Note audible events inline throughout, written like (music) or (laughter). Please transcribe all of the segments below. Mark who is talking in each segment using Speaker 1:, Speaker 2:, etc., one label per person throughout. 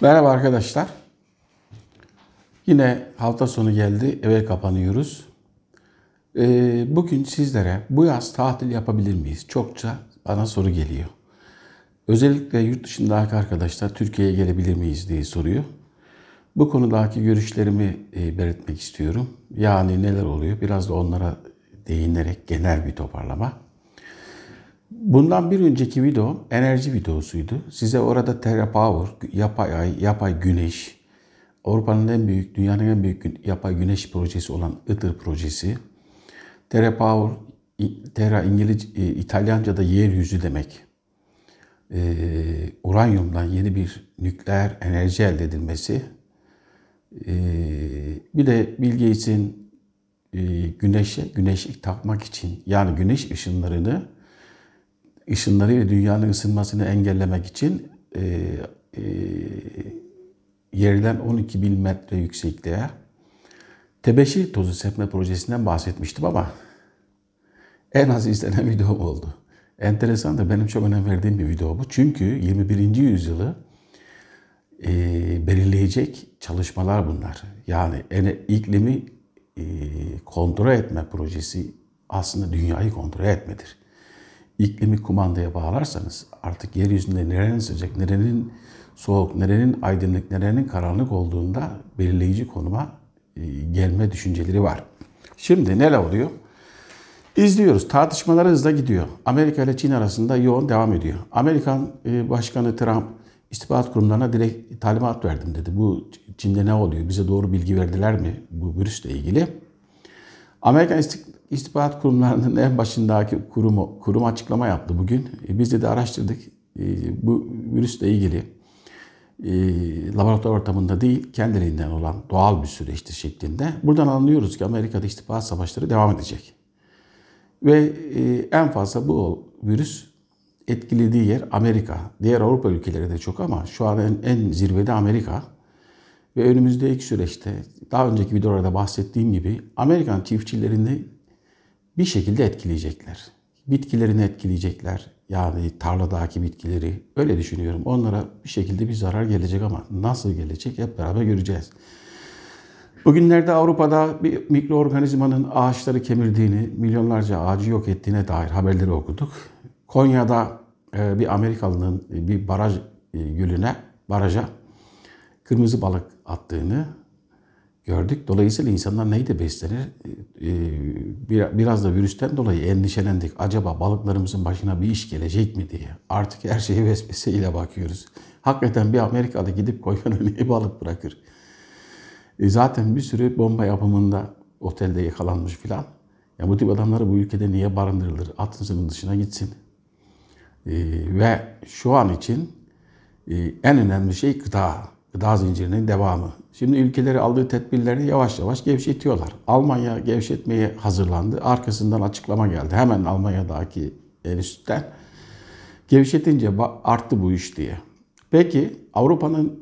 Speaker 1: Merhaba arkadaşlar. Yine hafta sonu geldi. Eve kapanıyoruz. Ee, bugün sizlere bu yaz tatil yapabilir miyiz? Çokça bana soru geliyor. Özellikle yurt dışındaki arkadaşlar Türkiye'ye gelebilir miyiz diye soruyor. Bu konudaki görüşlerimi e, belirtmek istiyorum. Yani neler oluyor? Biraz da onlara değinerek genel bir toparlama. Bundan bir önceki video enerji videosuydu. Size orada Terra Power, yapay, yapay güneş, Avrupa'nın en büyük, dünyanın en büyük yapay güneş projesi olan ITER projesi. Terra Power, Terra İngilizce, İtalyanca'da yeryüzü demek. Ee, uranyumdan yeni bir nükleer enerji elde edilmesi. Ee, bir de Bill Gates'in e, güneşe, güneş takmak için yani güneş ışınlarını ışınları ışınlarıyla dünyanın ısınmasını engellemek için e, e, yerden 12 bin metre yüksekliğe tebeşir tozu sepme projesinden bahsetmiştim ama en az izlenen (laughs) videom oldu. Enteresan da benim çok önem verdiğim bir video bu. Çünkü 21. yüzyılı e, belirleyecek çalışmalar bunlar. Yani en iklimi e, kontrol etme projesi aslında dünyayı kontrol etmedir iklimi kumandaya bağlarsanız artık yeryüzünde nerenin sıcak, nerenin soğuk, nerenin aydınlık, nerenin karanlık olduğunda belirleyici konuma e, gelme düşünceleri var. Şimdi neler oluyor? İzliyoruz. Tartışmalar hızla gidiyor. Amerika ile Çin arasında yoğun devam ediyor. Amerikan e, Başkanı Trump istihbarat kurumlarına direkt talimat verdim dedi. Bu Çin'de ne oluyor? Bize doğru bilgi verdiler mi bu virüsle ilgili? Amerikan İstihbarat Kurumlarının en başındaki kurumu, kurum açıklama yaptı bugün. E, biz de, araştırdık. E, bu virüsle ilgili e, laboratuvar ortamında değil, kendiliğinden olan doğal bir süreçtir şeklinde. Buradan anlıyoruz ki Amerika'da istihbarat savaşları devam edecek. Ve en fazla bu virüs etkilediği yer Amerika. Diğer Avrupa ülkeleri de çok ama şu an en, en zirvede Amerika. Ve önümüzdeki süreçte daha önceki videolarda bahsettiğim gibi Amerikan çiftçilerini bir şekilde etkileyecekler. Bitkilerini etkileyecekler. Yani tarladaki bitkileri öyle düşünüyorum. Onlara bir şekilde bir zarar gelecek ama nasıl gelecek hep beraber göreceğiz. Bugünlerde Avrupa'da bir mikroorganizmanın ağaçları kemirdiğini, milyonlarca ağacı yok ettiğine dair haberleri okuduk. Konya'da e, bir Amerikalının bir baraj e, gölüne, baraja kırmızı balık attığını gördük. Dolayısıyla insanlar neyde beslenir? Ee, biraz da virüsten dolayı endişelendik. Acaba balıklarımızın başına bir iş gelecek mi diye. Artık her şeye vesveseyle bakıyoruz. Hakikaten bir Amerikalı gidip koyun (laughs) önüne balık bırakır. Ee, zaten bir sürü bomba yapımında otelde yakalanmış filan. Ya bu tip adamları bu ülkede niye barındırılır? Atın dışına gitsin. Ee, ve şu an için e, en önemli şey gıda gıda zincirinin devamı. Şimdi ülkeleri aldığı tedbirleri yavaş yavaş gevşetiyorlar. Almanya gevşetmeye hazırlandı. Arkasından açıklama geldi. Hemen Almanya'daki en üstten. Gevşetince arttı bu iş diye. Peki Avrupa'nın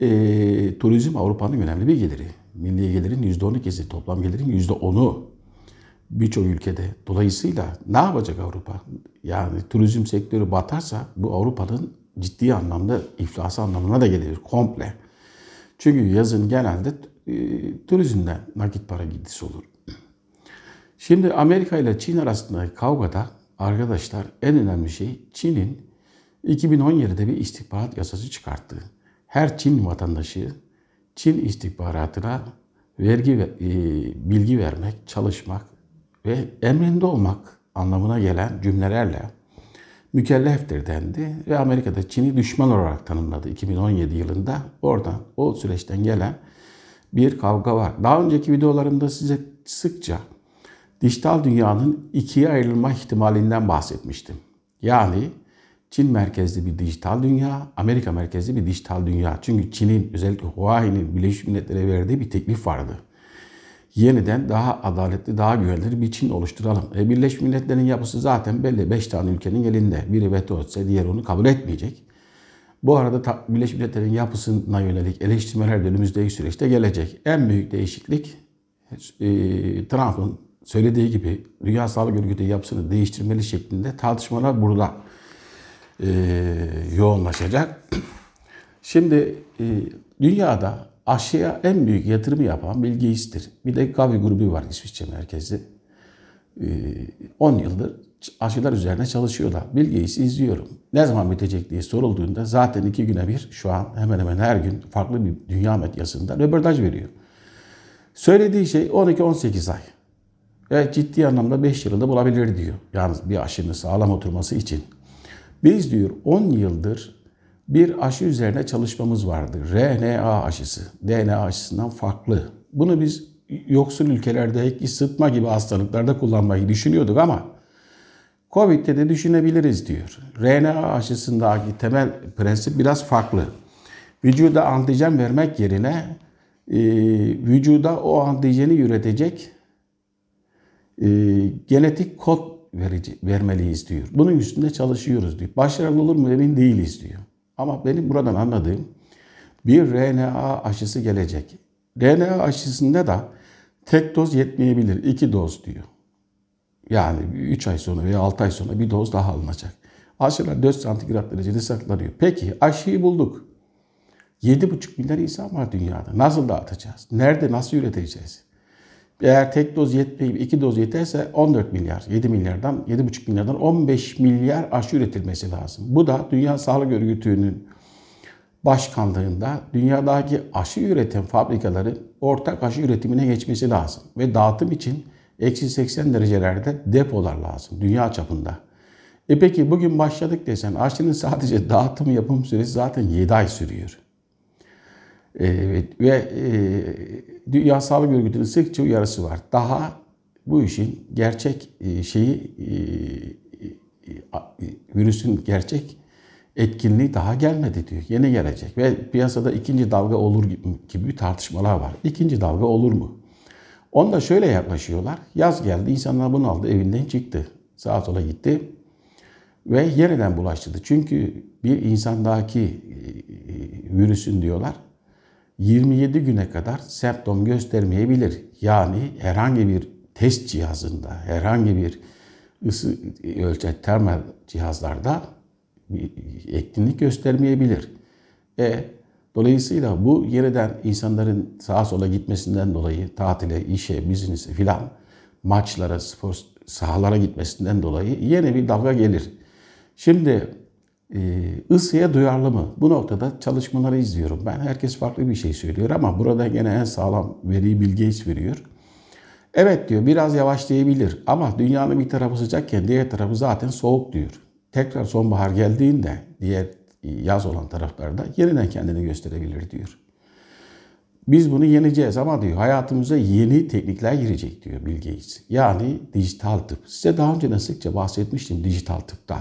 Speaker 1: e, turizm Avrupa'nın önemli bir geliri. Milli gelirin %12'si, toplam gelirin %10'u birçok ülkede. Dolayısıyla ne yapacak Avrupa? Yani turizm sektörü batarsa bu Avrupa'nın ciddi anlamda iflası anlamına da gelir komple. Çünkü yazın genelde e, turizmden nakit para gidisi olur. Şimdi Amerika ile Çin arasındaki kavgada arkadaşlar en önemli şey Çin'in 2017'de bir istihbarat yasası çıkarttığı. Her Çin vatandaşı Çin istihbaratına vergi ve e, bilgi vermek, çalışmak ve emrinde olmak anlamına gelen cümlelerle mükelleftir dendi ve Amerika'da Çin'i düşman olarak tanımladı 2017 yılında. Oradan o süreçten gelen bir kavga var. Daha önceki videolarımda size sıkça dijital dünyanın ikiye ayrılma ihtimalinden bahsetmiştim. Yani Çin merkezli bir dijital dünya, Amerika merkezli bir dijital dünya. Çünkü Çin'in özellikle Huawei'nin Birleşmiş Milletler'e verdiği bir teklif vardı yeniden daha adaletli, daha güvenilir bir Çin oluşturalım. E, Birleşmiş Milletler'in yapısı zaten belli. Beş tane ülkenin elinde. Biri veto etse diğer onu kabul etmeyecek. Bu arada Birleşmiş Milletler'in yapısına yönelik eleştirmeler de önümüzdeki süreçte gelecek. En büyük değişiklik e, Trump'ın söylediği gibi Dünya Sağlık Örgütü yapısını değiştirmeli şeklinde tartışmalar burada e, yoğunlaşacak. (clears throat) Şimdi e, dünyada aşıya en büyük yatırımı yapan Bill Gates'tir. Bir de Gavi grubu var İsviçre merkezli. 10 ee, yıldır aşılar üzerine çalışıyorlar. Bill Gates'i izliyorum. Ne zaman bitecek diye sorulduğunda zaten iki güne bir şu an hemen hemen her gün farklı bir dünya medyasında röportaj veriyor. Söylediği şey 12-18 ay. Ve ciddi anlamda 5 yılda bulabilir diyor. Yalnız bir aşının sağlam oturması için. Biz diyor 10 yıldır bir aşı üzerine çalışmamız vardı. RNA aşısı, DNA aşısından farklı. Bunu biz yoksul ülkelerdeki sıtma gibi hastalıklarda kullanmayı düşünüyorduk ama Covid'de de düşünebiliriz diyor. RNA aşısındaki temel prensip biraz farklı. Vücuda antijen vermek yerine e, vücuda o antijeni üretecek e, genetik kod verici, vermeliyiz diyor. Bunun üstünde çalışıyoruz diyor. Başarılı olur mu emin değiliz diyor. Ama benim buradan anladığım bir RNA aşısı gelecek. RNA aşısında da tek doz yetmeyebilir. iki doz diyor. Yani 3 ay sonra veya 6 ay sonra bir doz daha alınacak. Aşılar 4 santigrat derecede saklanıyor. Peki aşıyı bulduk. 7,5 milyar insan var dünyada. Nasıl dağıtacağız? Nerede, nasıl üreteceğiz? Eğer tek doz yetmeyip iki doz yeterse 14 milyar, 7 milyardan, 7,5 milyardan 15 milyar aşı üretilmesi lazım. Bu da Dünya Sağlık Örgütü'nün başkanlığında dünyadaki aşı üretim fabrikaları ortak aşı üretimine geçmesi lazım. Ve dağıtım için eksi 80 derecelerde depolar lazım dünya çapında. E peki bugün başladık desen aşının sadece (laughs) dağıtım yapım süresi zaten 7 ay sürüyor. Ee, ve e, Dünya Sağlık Örgütü'nün sıkça uyarısı var. Daha bu işin gerçek e, şeyi e, e, virüsün gerçek etkinliği daha gelmedi diyor. Yeni gelecek ve piyasada ikinci dalga olur gibi tartışmalar var. İkinci dalga olur mu? Onda şöyle yaklaşıyorlar. Yaz geldi, insanlar bunu aldı, evinden çıktı. Sağa sola gitti ve yeniden bulaştırdı. Çünkü bir insandaki virüsün diyorlar 27 güne kadar semptom göstermeyebilir. Yani herhangi bir test cihazında, herhangi bir ısı ölçek termal cihazlarda bir etkinlik göstermeyebilir. E, dolayısıyla bu yeniden insanların sağa sola gitmesinden dolayı tatile, işe, biznise filan maçlara, spor sahalara gitmesinden dolayı yeni bir dalga gelir. Şimdi ee, ısıya duyarlı mı? Bu noktada çalışmaları izliyorum. Ben herkes farklı bir şey söylüyor ama burada gene en sağlam veriyi Bill Gates veriyor. Evet diyor biraz yavaşlayabilir ama dünyanın bir tarafı sıcakken diğer tarafı zaten soğuk diyor. Tekrar sonbahar geldiğinde diğer yaz olan taraflarda yeniden kendini gösterebilir diyor. Biz bunu yeneceğiz ama diyor hayatımıza yeni teknikler girecek diyor Bill Gates. Yani dijital tıp. Size daha önce de sıkça bahsetmiştim dijital tıptan.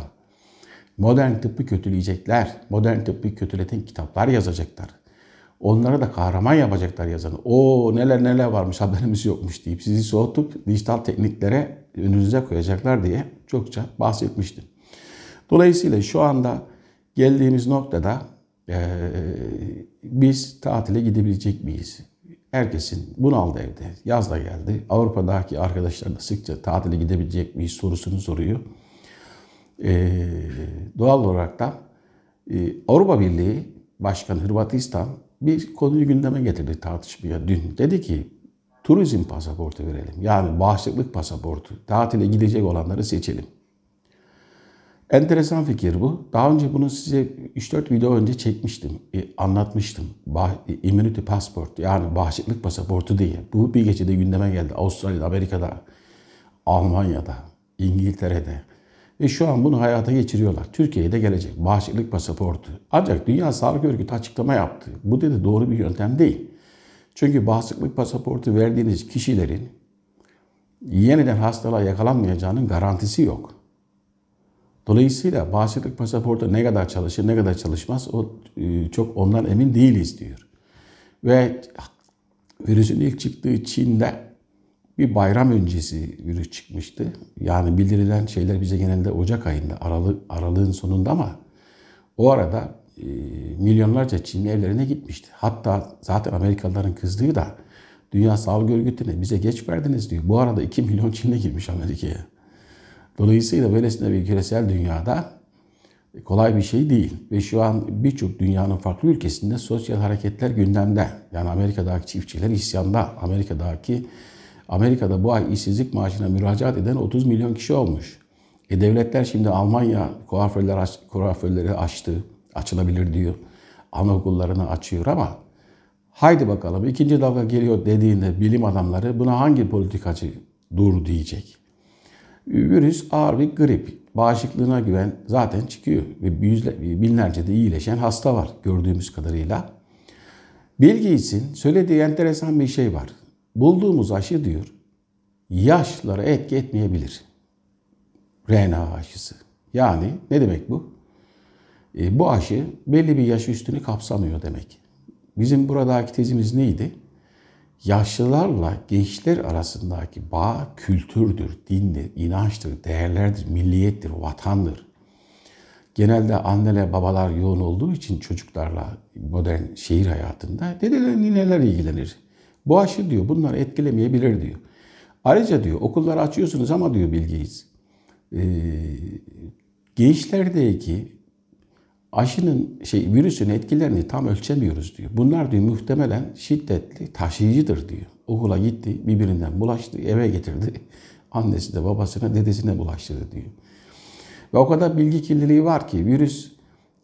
Speaker 1: Modern tıbbı kötüleyecekler. Modern tıbbı kötületen kitaplar yazacaklar. Onlara da kahraman yapacaklar yazanı. O neler neler varmış haberimiz yokmuş deyip sizi soğutup Dijital tekniklere önünüze koyacaklar diye çokça bahsetmiştim. Dolayısıyla şu anda geldiğimiz noktada e, biz tatile gidebilecek miyiz? Herkesin bunaldı evde. Yaz da geldi. Avrupa'daki arkadaşlar da sıkça tatile gidebilecek miyiz sorusunu soruyor. Ee, doğal olarak da e, Avrupa Birliği Başkanı Hırvatistan bir konuyu gündeme getirdi tartışmaya dün. Dedi ki turizm pasaportu verelim. Yani bağışıklık pasaportu. Tatile gidecek olanları seçelim. Enteresan fikir bu. Daha önce bunu size 3-4 video önce çekmiştim, e, anlatmıştım. Bah, e, immunity passport yani bağışıklık pasaportu diye. Bu bir gecede gündeme geldi. Avustralya'da, Amerika'da, Almanya'da, İngiltere'de, ve şu an bunu hayata geçiriyorlar. Türkiye'ye de gelecek. Bağışıklık pasaportu. Ancak Dünya Sağlık Örgütü açıklama yaptı. Bu dedi doğru bir yöntem değil. Çünkü bağışıklık pasaportu verdiğiniz kişilerin yeniden hastalığa yakalanmayacağının garantisi yok. Dolayısıyla bağışıklık pasaportu ne kadar çalışır, ne kadar çalışmaz o e, çok ondan emin değiliz diyor. Ve virüsün ilk çıktığı Çin'de bir bayram öncesi yürü çıkmıştı. Yani bildirilen şeyler bize genelde Ocak ayında, Aralık, aralığın sonunda ama o arada e, milyonlarca Çinli evlerine gitmişti. Hatta zaten Amerikalıların kızdığı da Dünya Sağlık Örgütü'ne bize geç verdiniz diyor. Bu arada 2 milyon Çinli girmiş Amerika'ya. Dolayısıyla böylesine bir küresel dünyada e, kolay bir şey değil. Ve şu an birçok dünyanın farklı ülkesinde sosyal hareketler gündemde. Yani Amerika'daki çiftçiler isyanda, Amerika'daki Amerika'da bu ay işsizlik maaşına müracaat eden 30 milyon kişi olmuş. E devletler şimdi Almanya kuaförleri, aç, kuaförleri açtı, açılabilir diyor. Anaokullarını açıyor ama haydi bakalım ikinci dalga geliyor dediğinde bilim adamları buna hangi politikacı dur diyecek. Virüs ağır bir grip. Bağışıklığına güven zaten çıkıyor. Ve yüzle, binlerce de iyileşen hasta var gördüğümüz kadarıyla. Bilgi için söylediği enteresan bir şey var bulduğumuz aşı diyor yaşlara etki etmeyebilir. RNA aşısı. Yani ne demek bu? E, bu aşı belli bir yaş üstünü kapsamıyor demek. Bizim buradaki tezimiz neydi? Yaşlılarla gençler arasındaki bağ kültürdür, dindir, inançtır, değerlerdir, milliyettir, vatandır. Genelde anneler, babalar yoğun olduğu için çocuklarla modern şehir hayatında dedeler, nineler ilgilenir. Bu aşı diyor bunları etkilemeyebilir diyor. Ayrıca diyor okulları açıyorsunuz ama diyor bilgiyiz. E, gençlerdeki aşının şey virüsün etkilerini tam ölçemiyoruz diyor. Bunlar diyor muhtemelen şiddetli taşıyıcıdır diyor. Okula gitti, birbirinden bulaştı, eve getirdi. (laughs) Annesi de babasına, dedesine bulaştırdı diyor. Ve o kadar bilgi kirliliği var ki virüs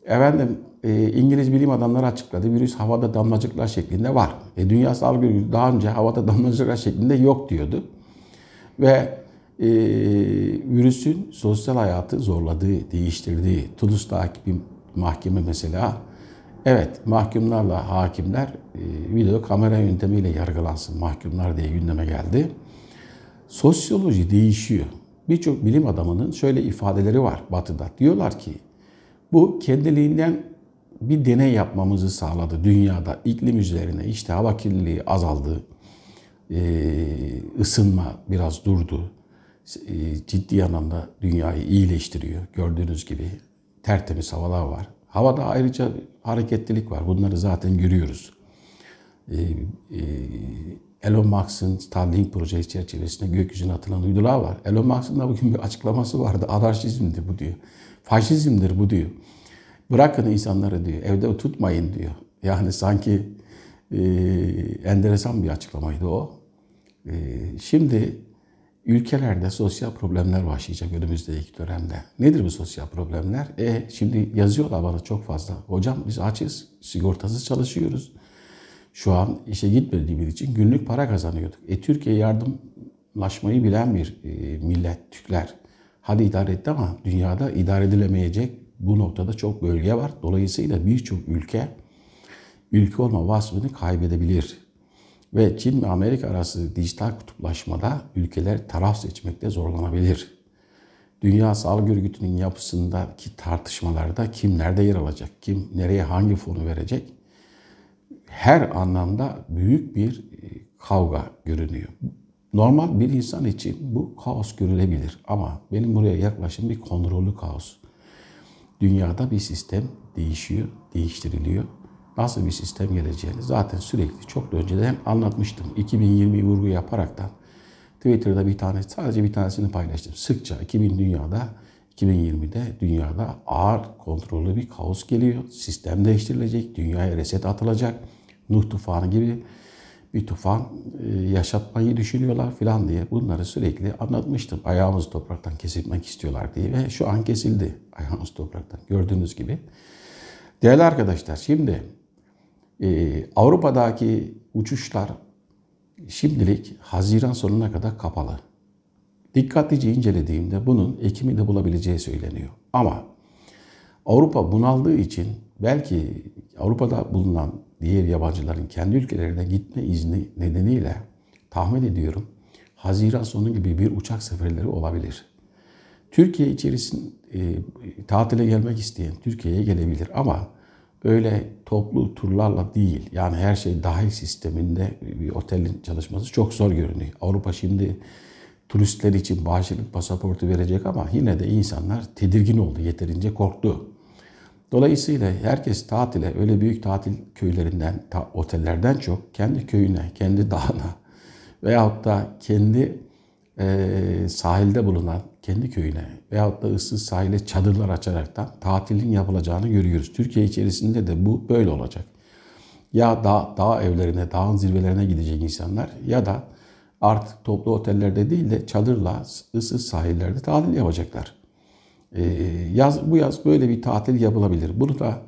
Speaker 1: efendim e, İngiliz bilim adamları açıkladı. Virüs havada damlacıklar şeklinde var. E, Dünya Sağlık Örgütü daha önce havada damlacıklar şeklinde yok diyordu. Ve e, virüsün sosyal hayatı zorladığı, değiştirdiği, Tunus takibi mahkeme mesela, evet mahkumlarla hakimler e, video kamera yöntemiyle yargılansın mahkumlar diye gündeme geldi. Sosyoloji değişiyor. Birçok bilim adamının şöyle ifadeleri var batıda. Diyorlar ki bu kendiliğinden bir deney yapmamızı sağladı dünyada iklim üzerine. işte hava kirliliği azaldı, e, ısınma biraz durdu. E, ciddi anlamda dünyayı iyileştiriyor. Gördüğünüz gibi tertemiz havalar var. Havada ayrıca hareketlilik var. Bunları zaten görüyoruz. E, Elon Musk'ın Starlink projesi çerçevesinde gökyüzüne atılan uydular var. Elon Musk'ın da bugün bir açıklaması vardı. Anarşizmdir bu diyor. Faşizmdir bu diyor. Bırakın insanları diyor, evde tutmayın diyor. Yani sanki e, enteresan bir açıklamaydı o. E, şimdi ülkelerde sosyal problemler başlayacak önümüzdeki dönemde. Nedir bu sosyal problemler? E, şimdi yazıyorlar bana çok fazla. Hocam biz açız, sigortasız çalışıyoruz. Şu an işe gitmediğimiz için günlük para kazanıyorduk. E, Türkiye yardımlaşmayı bilen bir e, millet, Türkler. Hadi idare etti ama dünyada idare edilemeyecek bu noktada çok bölge var. Dolayısıyla birçok ülke ülke olma vasfını kaybedebilir. Ve Çin ve Amerika arası dijital kutuplaşmada ülkeler taraf seçmekte zorlanabilir. Dünya Sağlık Örgütü'nün yapısındaki tartışmalarda kim nerede yer alacak, kim nereye hangi fonu verecek her anlamda büyük bir e, kavga görünüyor. Normal bir insan için bu kaos görülebilir ama benim buraya yaklaşım bir kontrollü kaos. Dünyada bir sistem değişiyor, değiştiriliyor. Nasıl bir sistem geleceğini zaten sürekli çok önceden anlatmıştım. 2020 vurgu yaparaktan Twitter'da bir tane sadece bir tanesini paylaştım. Sıkça 2000 dünyada 2020'de dünyada ağır kontrollü bir kaos geliyor. Sistem değiştirilecek, dünyaya reset atılacak. Nuh tufanı gibi bir tufan e, yaşatmayı düşünüyorlar filan diye bunları sürekli anlatmıştım. Ayağımızı topraktan kesilmek istiyorlar diye ve şu an kesildi ayağımız topraktan gördüğünüz gibi. Değerli arkadaşlar şimdi e, Avrupa'daki uçuşlar şimdilik Haziran sonuna kadar kapalı. Dikkatlice incelediğimde bunun Ekim'i de bulabileceği söyleniyor. Ama Avrupa bunaldığı için belki Avrupa'da bulunan diğer yabancıların kendi ülkelerine gitme izni nedeniyle tahmin ediyorum Haziran sonu gibi bir uçak seferleri olabilir. Türkiye içerisinde e, tatile gelmek isteyen Türkiye'ye gelebilir ama öyle toplu turlarla değil yani her şey dahil sisteminde bir otelin çalışması çok zor görünüyor. Avrupa şimdi turistler için bağışıklık pasaportu verecek ama yine de insanlar tedirgin oldu, yeterince korktu. Dolayısıyla herkes tatile, öyle büyük tatil köylerinden, ta, otellerden çok kendi köyüne, kendi (laughs) dağına veyahut da kendi e, sahilde bulunan kendi köyüne veyahut da ıssız sahile çadırlar açarak da tatilin yapılacağını görüyoruz. Türkiye içerisinde de bu böyle olacak. Ya dağ, dağ evlerine, dağın zirvelerine gidecek insanlar ya da artık toplu otellerde değil de çadırla ıssız sahillerde tatil yapacaklar. Ee, yaz, bu yaz böyle bir tatil yapılabilir. Bunu da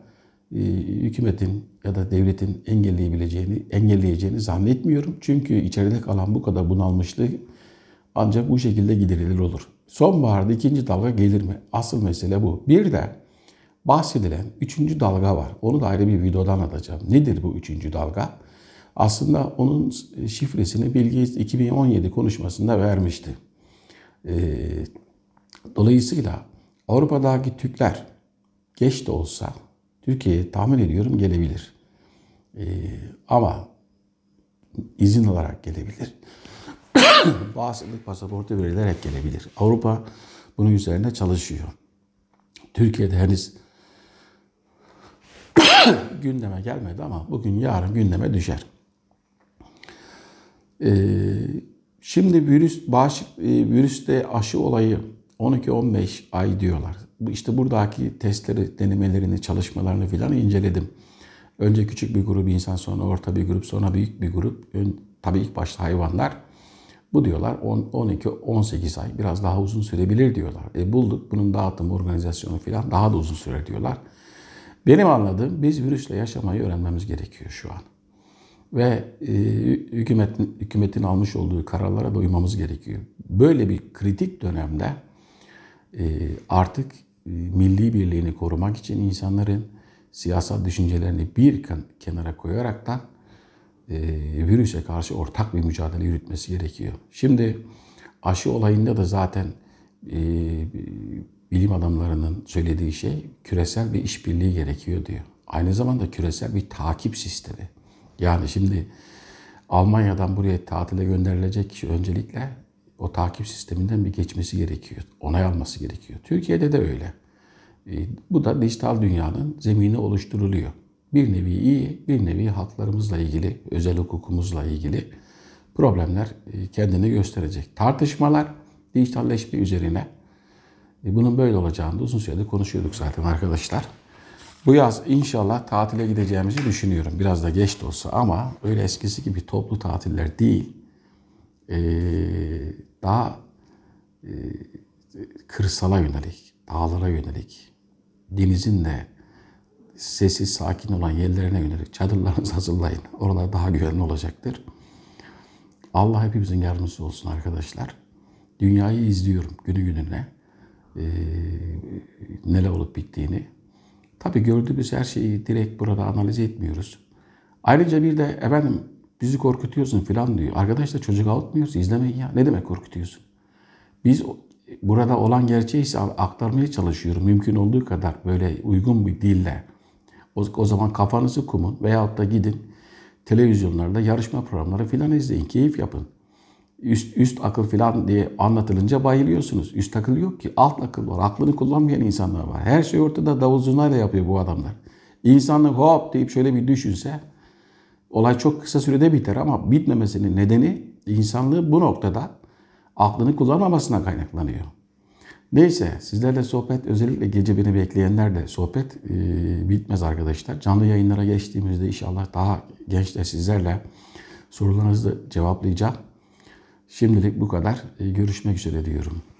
Speaker 1: e, hükümetin ya da devletin engelleyebileceğini, engelleyeceğini zannetmiyorum. Çünkü içeride kalan bu kadar bunalmıştı. ancak bu şekilde giderilir olur. Sonbaharda ikinci dalga gelir mi? Asıl mesele bu. Bir de bahsedilen üçüncü dalga var. Onu da ayrı bir videodan anlatacağım. Nedir bu üçüncü dalga? Aslında onun şifresini Bill 2017 konuşmasında vermişti. Ee, dolayısıyla Avrupa'daki Türkler geç de olsa Türkiye'ye tahmin ediyorum gelebilir. Ee, ama izin olarak gelebilir. (coughs) Bağımsızlık pasaportu verilerek gelebilir. Avrupa bunun üzerine çalışıyor. Türkiye'de henüz (coughs) gündeme gelmedi ama bugün yarın gündeme düşer. Ee, şimdi virüs bağış, e, virüste aşı olayı 12-15 ay diyorlar. İşte buradaki testleri, denemelerini, çalışmalarını filan inceledim. Önce küçük bir grup insan, sonra orta bir grup, sonra büyük bir grup. Tabii ilk başta hayvanlar. Bu diyorlar 12-18 ay biraz daha uzun sürebilir diyorlar. E bulduk bunun dağıtım organizasyonu filan daha da uzun süre diyorlar. Benim anladığım biz virüsle yaşamayı öğrenmemiz gerekiyor şu an. Ve e, hükümetin, hükümetin almış olduğu kararlara da uymamız gerekiyor. Böyle bir kritik dönemde ee, artık e, milli birliğini korumak için insanların siyasal düşüncelerini bir kenara koyarak da e, virüse karşı ortak bir mücadele yürütmesi gerekiyor. Şimdi aşı olayında da zaten e, bilim adamlarının söylediği şey küresel bir işbirliği gerekiyor diyor. Aynı zamanda küresel bir takip sistemi. Yani şimdi Almanya'dan buraya tatile gönderilecek kişi öncelikle o takip sisteminden bir geçmesi gerekiyor. Onay alması gerekiyor. Türkiye'de de öyle. E, bu da dijital dünyanın zemini oluşturuluyor. Bir nevi iyi, bir nevi haklarımızla ilgili, özel hukukumuzla ilgili problemler e, kendini gösterecek. Tartışmalar dijitalleşme üzerine. E, bunun böyle olacağını da uzun süredir konuşuyorduk zaten arkadaşlar. Bu yaz inşallah tatile gideceğimizi düşünüyorum. Biraz da geç de olsa ama öyle eskisi gibi toplu tatiller değil e, daha e, kırsala yönelik, dağlara yönelik, denizin de sessiz sakin olan yerlerine yönelik çadırlarınızı (laughs) hazırlayın. Oralar daha güvenli olacaktır. Allah hepimizin yardımcısı olsun arkadaşlar. Dünyayı izliyorum günü gününe. Ee, neler olup bittiğini. Tabi gördüğümüz her şeyi direkt burada analiz etmiyoruz. Ayrıca bir de efendim Bizi korkutuyorsun filan diyor. Arkadaşlar çocuk avutmuyoruz. izlemeyin ya. Ne demek korkutuyorsun? Biz burada olan gerçeği ise aktarmaya çalışıyorum. Mümkün olduğu kadar böyle uygun bir dille. O, o zaman kafanızı kumun veyahut da gidin televizyonlarda yarışma programları filan izleyin. Keyif yapın. Üst, üst akıl filan diye anlatılınca bayılıyorsunuz. Üst akıl yok ki. Alt akıl var. Aklını kullanmayan insanlar var. Her şey ortada davul zurnayla yapıyor bu adamlar. İnsanlık hop deyip şöyle bir düşünse Olay çok kısa sürede biter ama bitmemesinin nedeni insanlığı bu noktada aklını kullanmamasına kaynaklanıyor. Neyse sizlerle sohbet özellikle gece beni bekleyenler de sohbet e, bitmez arkadaşlar. Canlı yayınlara geçtiğimizde inşallah daha gençler sizlerle sorularınızı cevaplayacağım. Şimdilik bu kadar. E, görüşmek üzere diyorum.